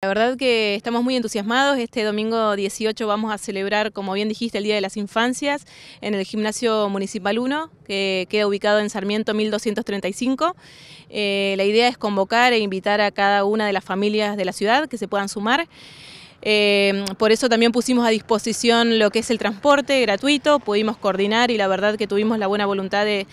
La verdad que estamos muy entusiasmados. Este domingo 18 vamos a celebrar, como bien dijiste, el Día de las Infancias en el Gimnasio Municipal 1, que queda ubicado en Sarmiento 1235. Eh, la idea es convocar e invitar a cada una de las familias de la ciudad que se puedan sumar. Eh, por eso también pusimos a disposición lo que es el transporte gratuito, pudimos coordinar y la verdad que tuvimos la buena voluntad de,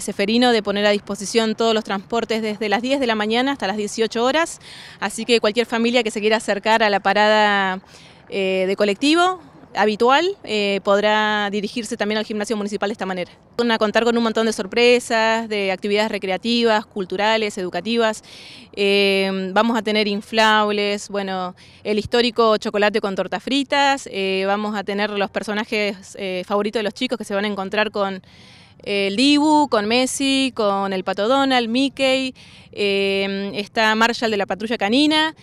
Seferino de poner a disposición todos los transportes desde las 10 de la mañana hasta las 18 horas, así que cualquier familia que se quiera acercar a la parada eh, de colectivo habitual, eh, podrá dirigirse también al gimnasio municipal de esta manera. Van a contar con un montón de sorpresas, de actividades recreativas, culturales, educativas. Eh, vamos a tener inflables, bueno, el histórico chocolate con tortas fritas. Eh, vamos a tener los personajes favoritos de los chicos que se van a encontrar con el Dibu, con Messi, con el Pato Donald, Mickey. está Marshall de la Patrulla Canina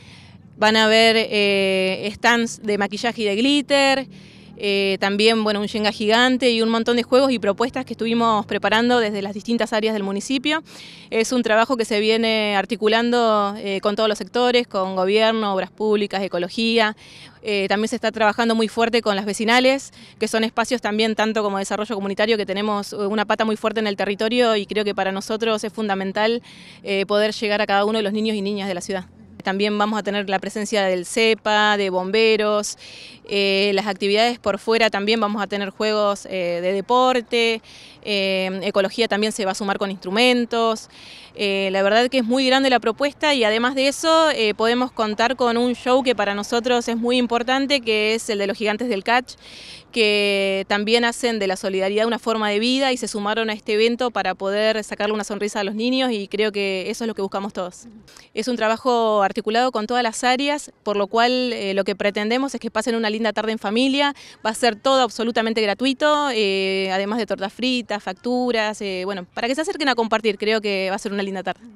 van a haber eh, stands de maquillaje y de glitter, eh, también bueno, un yenga gigante y un montón de juegos y propuestas que estuvimos preparando desde las distintas áreas del municipio. Es un trabajo que se viene articulando eh, con todos los sectores, con gobierno, obras públicas, ecología. también se está trabajando muy fuerte con las vecinales, que son espacios también tanto como desarrollo comunitario, que tenemos una pata muy fuerte en el territorio y creo que para nosotros es fundamental poder llegar a cada uno de los niños y niñas de la ciudad. También vamos a tener la presencia del CEPA, de bomberos, eh, las actividades por fuera también vamos a tener juegos eh, de deporte, eh, ecología también se va a sumar con instrumentos. la verdad que es muy grande la propuesta y además de eso podemos contar con un show que para nosotros es muy importante, que es el de los gigantes del catch, que también hacen de la solidaridad una forma de vida y se sumaron a este evento para poder sacarle una sonrisa a los niños y creo que eso es lo que buscamos todos. Es un trabajo articulado con todas las áreas, por lo cual eh, lo que pretendemos es que pasen una linda tarde en familia, va a ser todo absolutamente gratuito, eh, además de tortas fritas, facturas, eh, bueno, para que se acerquen a compartir, creo que va a ser una linda tarde.